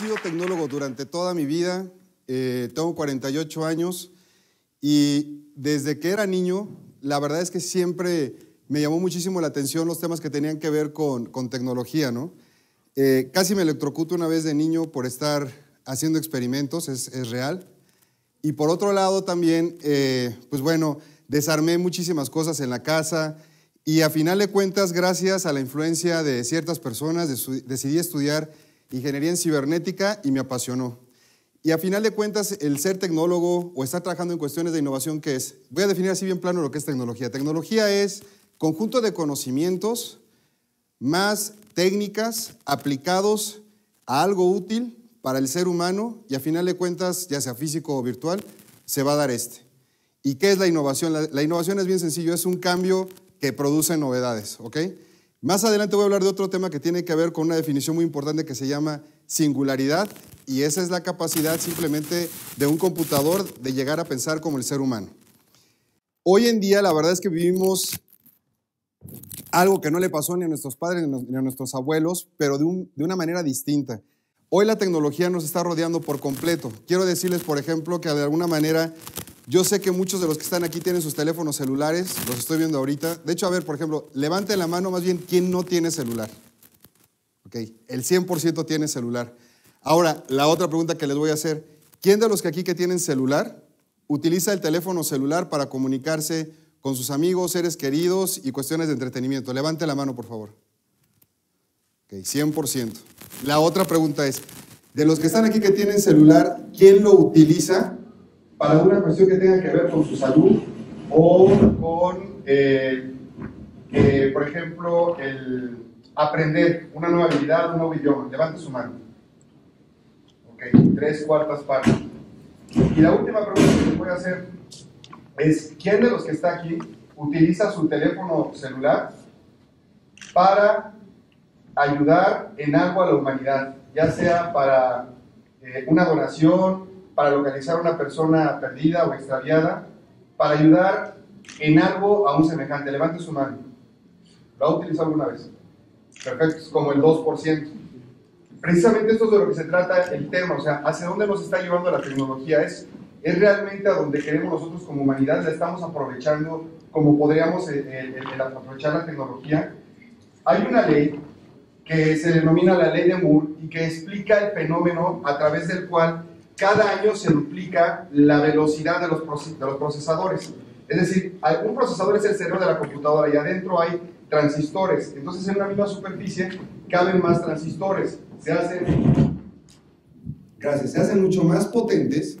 sido tecnólogo durante toda mi vida, eh, tengo 48 años y desde que era niño, la verdad es que siempre me llamó muchísimo la atención los temas que tenían que ver con, con tecnología, ¿no? Eh, casi me electrocuto una vez de niño por estar haciendo experimentos, es, es real. Y por otro lado también, eh, pues bueno, desarmé muchísimas cosas en la casa y a final de cuentas, gracias a la influencia de ciertas personas, decidí estudiar ingeniería en cibernética y me apasionó. Y a final de cuentas, el ser tecnólogo o estar trabajando en cuestiones de innovación, ¿qué es? Voy a definir así bien plano lo que es tecnología. Tecnología es conjunto de conocimientos más técnicas aplicados a algo útil para el ser humano y a final de cuentas, ya sea físico o virtual, se va a dar este. ¿Y qué es la innovación? La, innovación es bien sencillo, es un cambio que produce novedades, ¿ok? Más adelante voy a hablar de otro tema que tiene que ver con una definición muy importante que se llama singularidad y esa es la capacidad simplemente de un computador de llegar a pensar como el ser humano. Hoy en día la verdad es que vivimos algo que no le pasó ni a nuestros padres ni a nuestros abuelos, pero de, una manera distinta. Hoy la tecnología nos está rodeando por completo. Quiero decirles, por ejemplo, que de alguna manera yo sé que muchos de los que están aquí tienen sus teléfonos celulares, los estoy viendo ahorita. De hecho, a ver, por ejemplo, levante la mano más bien quien no tiene celular. Ok, el 100% tiene celular. Ahora, la otra pregunta que les voy a hacer, ¿quién de los que aquí que tienen celular utiliza el teléfono celular para comunicarse con sus amigos, seres queridos y cuestiones de entretenimiento? Levante la mano, por favor. Ok, 100%. La otra pregunta es, de los que están aquí que tienen celular, ¿quién lo utiliza para una cuestión que tenga que ver con su salud o con, eh, por ejemplo, el aprender una nueva habilidad, un nuevo idioma. Levante su mano. Ok, tres cuartas partes. Y la última pregunta que les voy a hacer es, ¿quién de los que está aquí utiliza su teléfono celular para ayudar en algo a la humanidad? Ya sea para eh, una donación, para localizar a una persona perdida o extraviada, para ayudar en algo a un semejante. Levante su mano. ¿Lo ha utilizado alguna vez? Perfecto, es como el 2%. Precisamente esto es de lo que se trata el tema, o sea, hacia dónde nos está llevando la tecnología es, es realmente a donde queremos nosotros como humanidad, la estamos aprovechando como podríamos eh, eh, aprovechar la tecnología. Hay una ley que se denomina la ley de Moore y que explica el fenómeno a través del cual cada año se duplica la velocidad de los, procesadores. Es decir, un procesador es el cerebro de la computadora y adentro hay transistores. Entonces en la misma superficie caben más transistores. Se hacen, gracias, se hacen mucho más potentes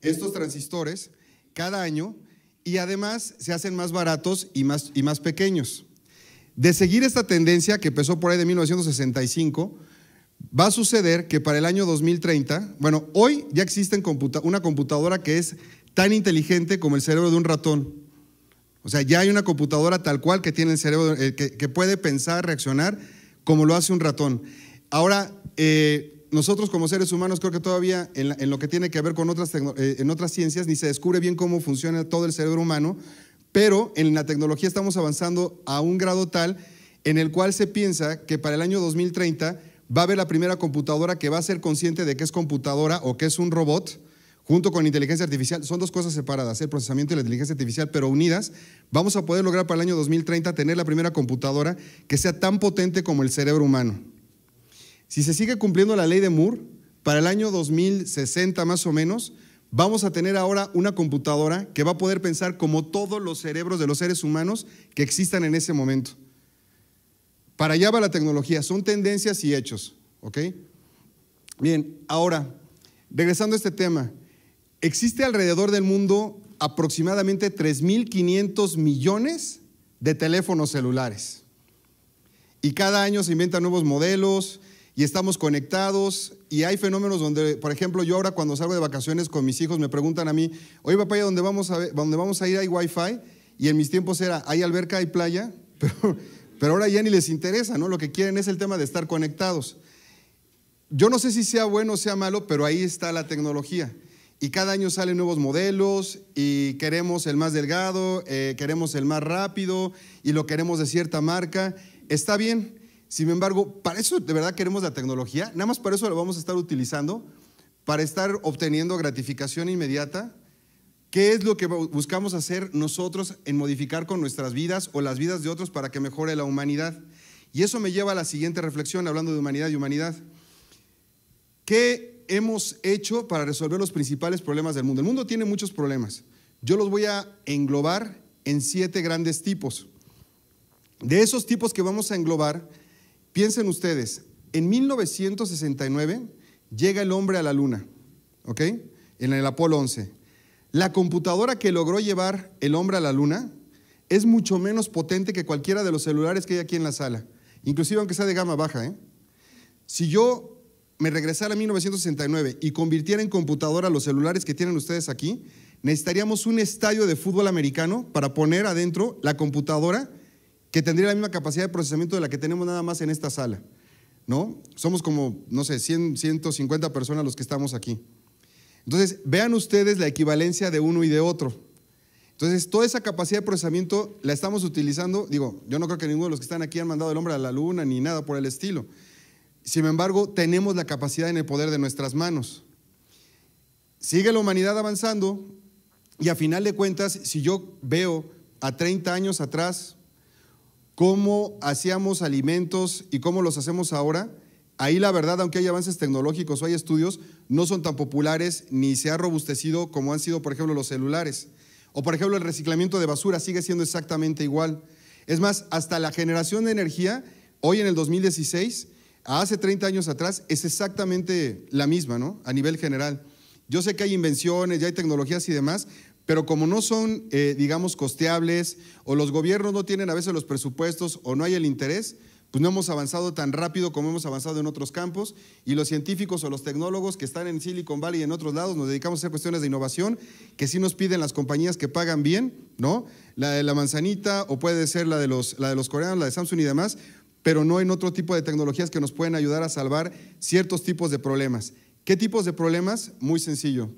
estos transistores cada año y además se hacen más baratos y más, y más pequeños. De seguir esta tendencia que empezó por ahí de 1965, va a suceder que para el año 2030, bueno, hoy ya existe una computadora que es tan inteligente como el cerebro de un ratón. O sea, ya hay una computadora tal cual que tiene el cerebro, eh, que, puede pensar, reaccionar como lo hace un ratón. Ahora, eh, nosotros como seres humanos creo que todavía en, lo que tiene que ver con otras, eh, en otras ciencias ni se descubre bien cómo funciona todo el cerebro humano, pero en la tecnología estamos avanzando a un grado tal en el cual se piensa que para el año 2030 va a haber la primera computadora que va a ser consciente de que es computadora o que es un robot, junto con inteligencia artificial. Son dos cosas separadas, el procesamiento y la inteligencia artificial, pero unidas. Vamos a poder lograr para el año 2030 tener la primera computadora que sea tan potente como el cerebro humano. Si se sigue cumpliendo la ley de Moore, para el año 2060 más o menos, vamos a tener ahora una computadora que va a poder pensar como todos los cerebros de los seres humanos que existan en ese momento. Para allá va la tecnología, son tendencias y hechos, ¿ok? Bien, ahora, regresando a este tema, existe alrededor del mundo aproximadamente 3.500 millones de teléfonos celulares. Y cada año se inventan nuevos modelos y estamos conectados y hay fenómenos donde, por ejemplo, yo ahora cuando salgo de vacaciones con mis hijos me preguntan a mí, oye papá, ¿dónde vamos a, dónde vamos a ir hay wifi? Y en mis tiempos era, hay alberca, hay playa, pero pero ahora ya ni les interesa, ¿no? Lo que quieren es el tema de estar conectados. Yo no sé si sea bueno o sea malo, pero ahí está la tecnología. Y cada año salen nuevos modelos y queremos el más delgado, eh, queremos el más rápido y lo queremos de cierta marca. Está bien. Sin embargo, para eso de verdad queremos la tecnología. Nada más para eso la vamos a estar utilizando, para estar obteniendo gratificación inmediata ¿Qué es lo que buscamos hacer nosotros en modificar con nuestras vidas o las vidas de otros para que mejore la humanidad? Y eso me lleva a la siguiente reflexión, hablando de humanidad y humanidad. ¿Qué hemos hecho para resolver los principales problemas del mundo? El mundo tiene muchos problemas. Yo los voy a englobar en siete grandes tipos. De esos tipos que vamos a englobar, piensen ustedes, en 1969 llega el hombre a la luna, ¿ok? En el Apolo 11. La computadora que logró llevar el hombre a la luna es mucho menos potente que cualquiera de los celulares que hay aquí en la sala, inclusive aunque sea de gama baja. ¿eh? Si yo me regresara a 1969 y convirtiera en computadora los celulares que tienen ustedes aquí, necesitaríamos un estadio de fútbol americano para poner adentro la computadora que tendría la misma capacidad de procesamiento de la que tenemos nada más en esta sala. ¿no? Somos como, no sé, 100, 150 personas los que estamos aquí. Entonces, vean ustedes la equivalencia de uno y de otro. Entonces, toda esa capacidad de procesamiento la estamos utilizando. Digo, yo no creo que ninguno de los que están aquí han mandado el hombre a la luna ni nada por el estilo. Sin embargo, tenemos la capacidad en el poder de nuestras manos. Sigue la humanidad avanzando y a final de cuentas, si yo veo a 30 años atrás cómo hacíamos alimentos y cómo los hacemos ahora, ahí la verdad, aunque hay avances tecnológicos o hay estudios, no son tan populares ni se ha robustecido como han sido, por ejemplo, los celulares. O, por ejemplo, el reciclamiento de basura sigue siendo exactamente igual. Es más, hasta la generación de energía, hoy en el 2016, hace 30 años atrás, es exactamente la misma, ¿no? A nivel general. Yo sé que hay invenciones, ya hay tecnologías y demás, pero como no son, eh, digamos, costeables, o los gobiernos no tienen a veces los presupuestos, o no hay el interés, pues no hemos avanzado tan rápido como hemos avanzado en otros campos y los científicos o los tecnólogos que están en Silicon Valley y en otros lados nos dedicamos a cuestiones de innovación que sí nos piden las compañías que pagan bien, ¿no? La de la manzanita o puede ser la de los, de los coreanos, la de Samsung y demás, pero no en otro tipo de tecnologías que nos pueden ayudar a salvar ciertos tipos de problemas. ¿Qué tipos de problemas? Muy sencillo.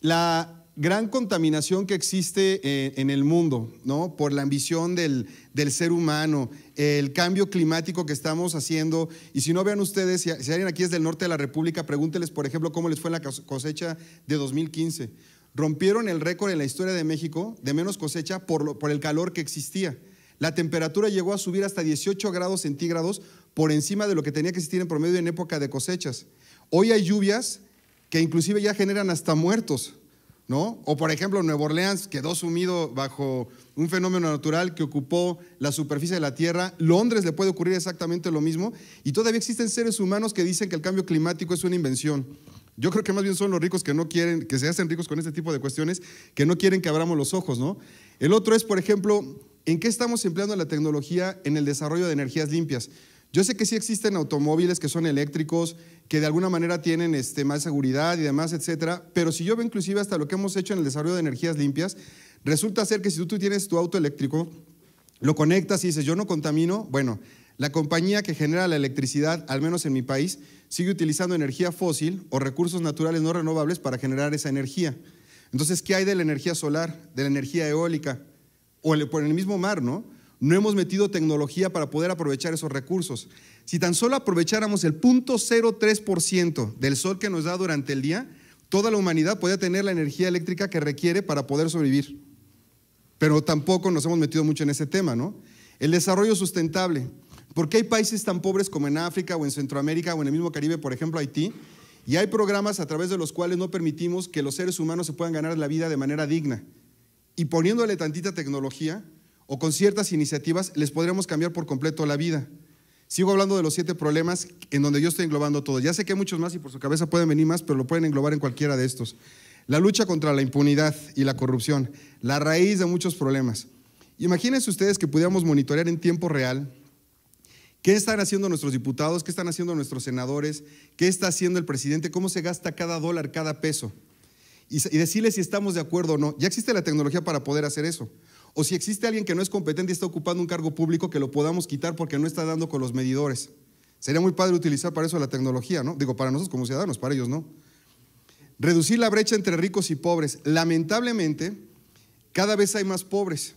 La gran contaminación que existe eh, en el mundo, ¿no? Por la ambición del, ser humano, el cambio climático que estamos haciendo. Y si no vean ustedes, si, alguien aquí es del norte de la República, pregúntenles, por ejemplo, cómo les fue la cosecha de 2015. Rompieron el récord en la historia de México de menos cosecha por, por el calor que existía. La temperatura llegó a subir hasta 18 grados centígrados por encima de lo que tenía que existir en promedio en época de cosechas. Hoy hay lluvias que inclusive ya generan hasta muertos. O por ejemplo, Nueva Orleans quedó sumido bajo un fenómeno natural que ocupó la superficie de la Tierra. Londres le puede ocurrir exactamente lo mismo. Y todavía existen seres humanos que dicen que el cambio climático es una invención. Yo creo que más bien son los ricos que no quieren, que se hacen ricos con este tipo de cuestiones, que no quieren que abramos los ojos, El otro es, por ejemplo, ¿en qué estamos empleando la tecnología en el desarrollo de energías limpias? Yo sé que sí existen automóviles que son eléctricos, que de alguna manera tienen este, más seguridad y demás, etcétera, pero si yo veo inclusive hasta lo que hemos hecho en el desarrollo de energías limpias, resulta ser que si tú, tienes tu auto eléctrico, lo conectas y dices, yo no contamino, bueno, la compañía que genera la electricidad, al menos en mi país, sigue utilizando energía fósil o recursos naturales no renovables para generar esa energía. Entonces, ¿qué hay de la energía solar, de la energía eólica? O por el mismo mar, ¿no? No hemos metido tecnología para poder aprovechar esos recursos. Si tan solo aprovecháramos el 0.03% del sol que nos da durante el día, toda la humanidad podría tener la energía eléctrica que requiere para poder sobrevivir. Pero tampoco nos hemos metido mucho en ese tema, ¿no? El desarrollo sustentable. ¿Por qué hay países tan pobres como en África o en Centroamérica o en el mismo Caribe, por ejemplo, Haití? Y hay programas a través de los cuales no permitimos que los seres humanos se puedan ganar la vida de manera digna. Y poniéndole tantita tecnología, o con ciertas iniciativas les podríamos cambiar por completo la vida. Sigo hablando de los siete problemas en donde yo estoy englobando todo. Ya sé que hay muchos más y por su cabeza pueden venir más, pero lo pueden englobar en cualquiera de estos. La lucha contra la impunidad y la corrupción, la raíz de muchos problemas. Imagínense ustedes que pudiéramos monitorear en tiempo real qué están haciendo nuestros diputados, qué están haciendo nuestros senadores, qué está haciendo el presidente, cómo se gasta cada dólar, cada peso. Y, decirles si estamos de acuerdo o no. Ya existe la tecnología para poder hacer eso o si existe alguien que no es competente y está ocupando un cargo público, que lo podamos quitar porque no está dando con los medidores. Sería muy padre utilizar para eso la tecnología, ¿no? Digo, para nosotros como ciudadanos, para ellos no. Reducir la brecha entre ricos y pobres. Lamentablemente, cada vez hay más pobres.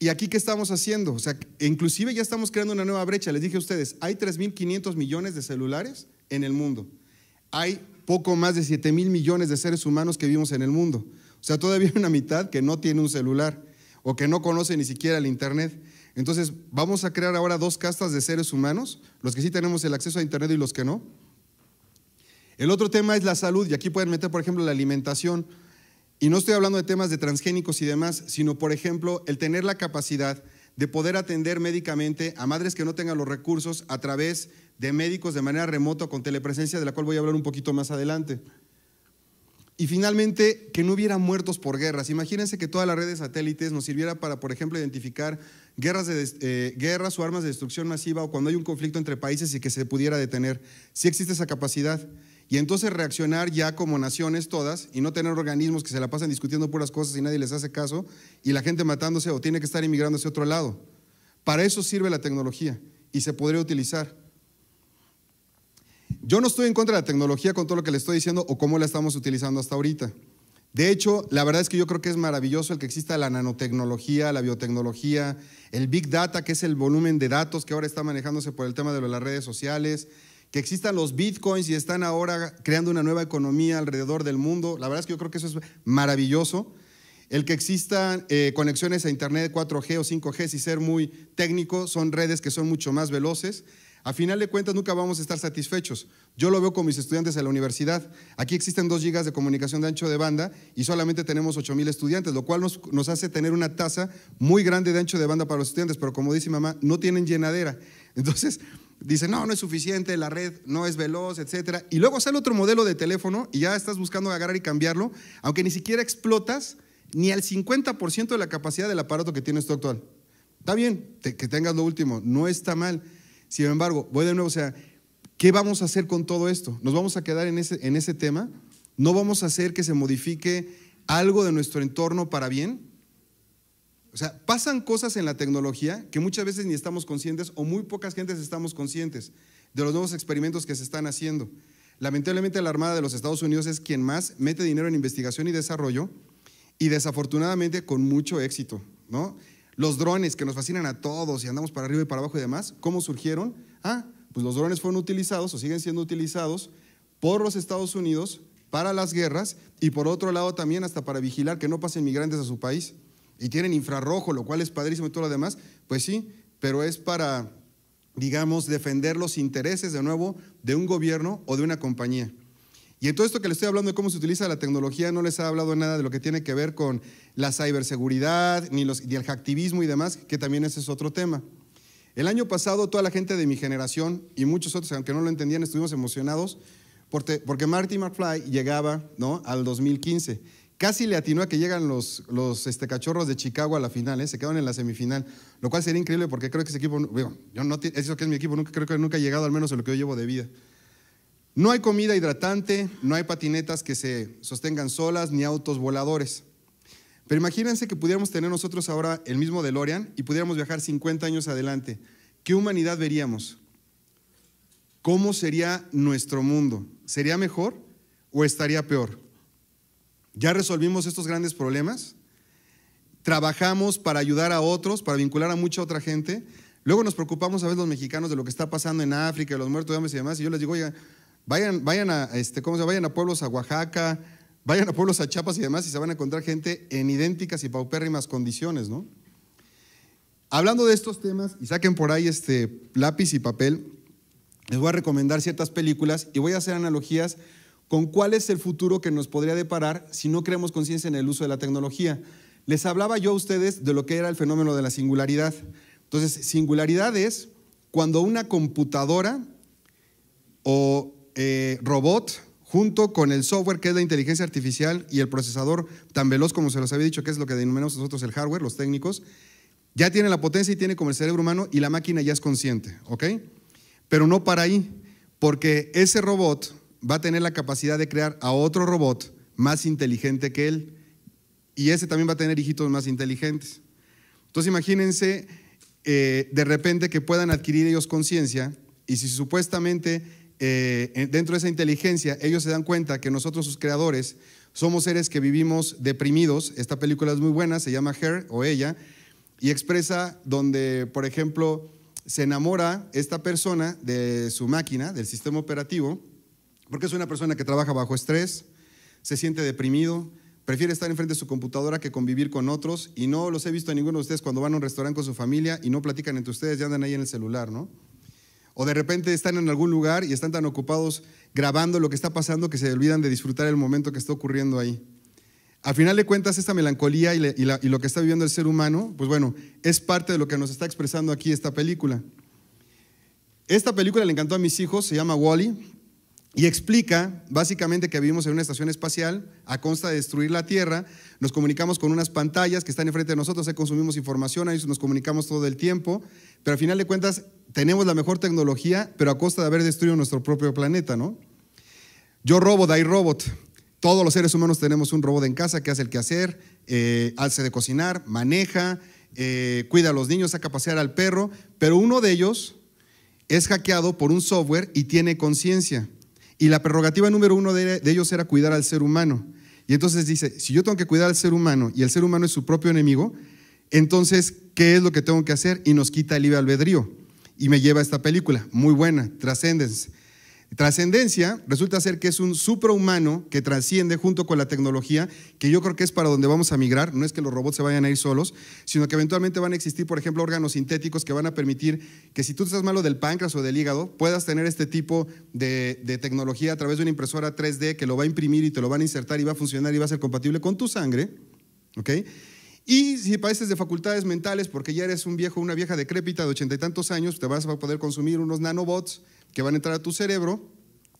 ¿Y aquí qué estamos haciendo? O sea, inclusive ya estamos creando una nueva brecha. Les dije a ustedes, hay 3.500 millones de celulares en el mundo. Hay poco más de 7.000 millones de seres humanos que vivimos en el mundo. O sea, todavía hay una mitad que no tiene un celular o que no conoce ni siquiera el Internet. Entonces, vamos a crear ahora dos castas de seres humanos, los que sí tenemos el acceso a Internet y los que no. El otro tema es la salud, y aquí pueden meter, por ejemplo, la alimentación. Y no estoy hablando de temas de transgénicos y demás, sino, por ejemplo, el tener la capacidad de poder atender médicamente a madres que no tengan los recursos a través de médicos de manera remota con telepresencia, de la cual voy a hablar un poquito más adelante. Y finalmente, que no hubiera muertos por guerras. Imagínense que toda la red de satélites nos sirviera para, por ejemplo, identificar guerras, eh, guerras o armas de destrucción masiva o cuando hay un conflicto entre países y que se pudiera detener. Si sí existe esa capacidad. Y entonces reaccionar ya como naciones todas y no tener organismos que se la pasan discutiendo puras cosas y nadie les hace caso y la gente matándose o tiene que estar inmigrando hacia otro lado. Para eso sirve la tecnología y se podría utilizar. Yo no estoy en contra de la tecnología con todo lo que le estoy diciendo o cómo la estamos utilizando hasta ahorita. De hecho, la verdad es que yo creo que es maravilloso el que exista la nanotecnología, la biotecnología, el big data, que es el volumen de datos que ahora está manejándose por el tema de las redes sociales, que existan los bitcoins y están ahora creando una nueva economía alrededor del mundo. La verdad es que yo creo que eso es maravilloso. El que existan eh, conexiones a Internet 4G o 5G, sin ser muy técnico, son redes que son mucho más veloces. A final de cuentas nunca vamos a estar satisfechos. Yo lo veo con mis estudiantes en la universidad. Aquí existen dos gigas de comunicación de ancho de banda y solamente tenemos 8 mil estudiantes, lo cual nos, hace tener una tasa muy grande de ancho de banda para los estudiantes, pero como dice mamá, no tienen llenadera. Entonces, Dice, no, no es suficiente, la red no es veloz, etcétera. Y luego sale otro modelo de teléfono y ya estás buscando agarrar y cambiarlo, aunque ni siquiera explotas ni al 50% de la capacidad del aparato que tienes tú actual. Está bien que tengas lo último, no está mal, sin embargo, voy de nuevo, o sea, ¿qué vamos a hacer con todo esto? ¿Nos vamos a quedar en ese, en ese tema? ¿No vamos a hacer que se modifique algo de nuestro entorno para bien? O sea, pasan cosas en la tecnología que muchas veces ni estamos conscientes o muy pocas gentes estamos conscientes de los nuevos experimentos que se están haciendo. Lamentablemente la Armada de los Estados Unidos es quien más mete dinero en investigación y desarrollo y desafortunadamente con mucho éxito, ¿no? Los drones que nos fascinan a todos y andamos para arriba y para abajo y demás, ¿cómo surgieron? Ah, pues los drones fueron utilizados o siguen siendo utilizados por los Estados Unidos para las guerras y por otro lado también hasta para vigilar que no pasen migrantes a su país. Y tienen infrarrojo, lo cual es padrísimo y todo lo demás. Pues sí, pero es para, digamos, defender los intereses de nuevo de un gobierno o de una compañía. Y en todo esto que le estoy hablando de cómo se utiliza la tecnología, no les he hablado nada de lo que tiene que ver con la ciberseguridad, ni, los, el hacktivismo y demás, que también ese es otro tema. El año pasado toda la gente de mi generación y muchos otros, aunque no lo entendían, estuvimos emocionados porque, porque Marty McFly llegaba ¿no? al 2015. Casi le atinó a que llegan los, los este, cachorros de Chicago a la final, ¿eh? se quedaron en la semifinal, lo cual sería increíble porque creo que ese equipo, yo no, eso que es mi equipo, nunca, creo que nunca ha llegado al menos en lo que yo llevo de vida. No hay comida hidratante, no hay patinetas que se sostengan solas, ni autos voladores. Pero imagínense que pudiéramos tener nosotros ahora el mismo DeLorean y pudiéramos viajar 50 años adelante. ¿Qué humanidad veríamos? ¿Cómo sería nuestro mundo? ¿Sería mejor o estaría peor? ¿Ya resolvimos estos grandes problemas? ¿Trabajamos para ayudar a otros, para vincular a mucha otra gente? Luego nos preocupamos a veces los mexicanos de lo que está pasando en África, de los muertos de hambre y demás, y yo les digo, oiga, Vayan, vayan a, este, se Vayan a pueblos a Oaxaca, vayan a pueblos a Chiapas y demás y se van a encontrar gente en idénticas y paupérrimas condiciones, ¿no? Hablando de estos temas, y saquen por ahí este lápiz y papel, les voy a recomendar ciertas películas y voy a hacer analogías con cuál es el futuro que nos podría deparar si no creamos conciencia en el uso de la tecnología. Les hablaba yo a ustedes de lo que era el fenómeno de la singularidad. Entonces, singularidad es cuando una computadora o eh, robot junto con el software que es la inteligencia artificial y el procesador tan veloz como se los había dicho, que es lo que denominamos nosotros el hardware, los técnicos, ya tiene la potencia y tiene como el cerebro humano y la máquina ya es consciente, ¿ok? Pero no para ahí, porque ese robot va a tener la capacidad de crear a otro robot más inteligente que él y ese también va a tener hijitos más inteligentes. Entonces imagínense eh, de repente que puedan adquirir ellos conciencia y si supuestamente eh, dentro de esa inteligencia, ellos se dan cuenta que nosotros, sus creadores, somos seres que vivimos deprimidos. Esta película es muy buena, se llama Her o Ella, y expresa donde, por ejemplo, se enamora esta persona de su máquina, del sistema operativo, porque es una persona que trabaja bajo estrés, se siente deprimido, prefiere estar enfrente de su computadora que convivir con otros, y no los he visto a ninguno de ustedes cuando van a un restaurante con su familia y no platican entre ustedes, ya andan ahí en el celular, ¿no? O de repente están en algún lugar y están tan ocupados grabando lo que está pasando que se olvidan de disfrutar el momento que está ocurriendo ahí. Al final de cuentas, esta melancolía y, lo que está viviendo el ser humano, pues bueno, es parte de lo que nos está expresando aquí esta película. Esta película le encantó a mis hijos, se llama Wally. Y explica básicamente que vivimos en una estación espacial a costa de destruir la Tierra, nos comunicamos con unas pantallas que están enfrente de nosotros, ahí consumimos información, ahí nos comunicamos todo el tiempo, pero al final de cuentas tenemos la mejor tecnología, pero a costa de haber destruido nuestro propio planeta, ¿no? Yo robot, hay robot. Todos los seres humanos tenemos un robot en casa que hace el quehacer, hacer, eh, hace de cocinar, maneja, eh, cuida a los niños, saca a pasear al perro, pero uno de ellos es hackeado por un software y tiene conciencia. Y la prerrogativa número uno de, ellos era cuidar al ser humano. Y entonces dice, si yo tengo que cuidar al ser humano y el ser humano es su propio enemigo, entonces, ¿qué es lo que tengo que hacer? Y nos quita el libre albedrío. Y me lleva a esta película, muy buena, Transcendence Trascendencia resulta ser que es un suprahumano que trasciende junto con la tecnología, que yo creo que es para donde vamos a migrar. No es que los robots se vayan a ir solos, sino que eventualmente van a existir, por ejemplo, órganos sintéticos que van a permitir que si tú estás malo del páncreas o del hígado, puedas tener este tipo de, tecnología a través de una impresora 3D que lo va a imprimir y te lo van a insertar y va a funcionar y va a ser compatible con tu sangre. ¿Ok? Y si padeces de facultades mentales, porque ya eres un viejo, una vieja decrépita de ochenta y tantos años, te vas a poder consumir unos nanobots que van a entrar a tu cerebro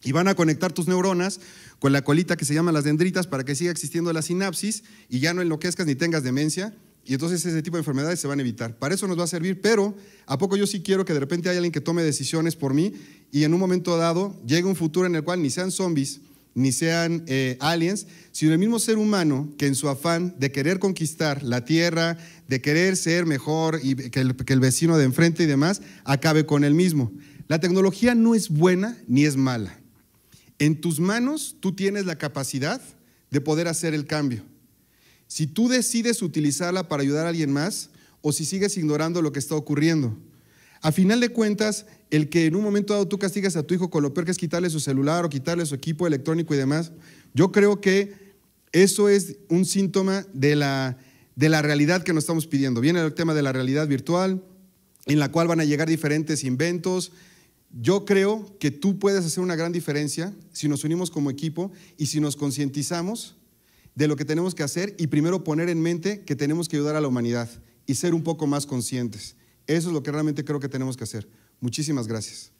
y van a conectar tus neuronas con la colita que se llama las dendritas para que siga existiendo la sinapsis y ya no enloquezcas ni tengas demencia. Y entonces ese tipo de enfermedades se van a evitar. Para eso nos va a servir, pero ¿a poco yo sí quiero que de repente haya alguien que tome decisiones por mí y en un momento dado llegue un futuro en el cual ni sean zombies, ni sean eh, aliens, sino el mismo ser humano que en su afán de querer conquistar la tierra, de querer ser mejor y que el, vecino de enfrente y demás, acabe con él mismo. La tecnología no es buena ni es mala. En tus manos tú tienes la capacidad de poder hacer el cambio. Si tú decides utilizarla para ayudar a alguien más o si sigues ignorando lo que está ocurriendo. A final de cuentas, el que en un momento dado tú castigas a tu hijo con lo peor que es quitarle su celular o quitarle su equipo electrónico y demás, yo creo que eso es un síntoma de la, realidad que nos estamos pidiendo. Viene el tema de la realidad virtual, en la cual van a llegar diferentes inventos. Yo creo que tú puedes hacer una gran diferencia si nos unimos como equipo y si nos concientizamos de lo que tenemos que hacer y primero poner en mente que tenemos que ayudar a la humanidad y ser un poco más conscientes. Eso es lo que realmente creo que tenemos que hacer. Muchísimas gracias.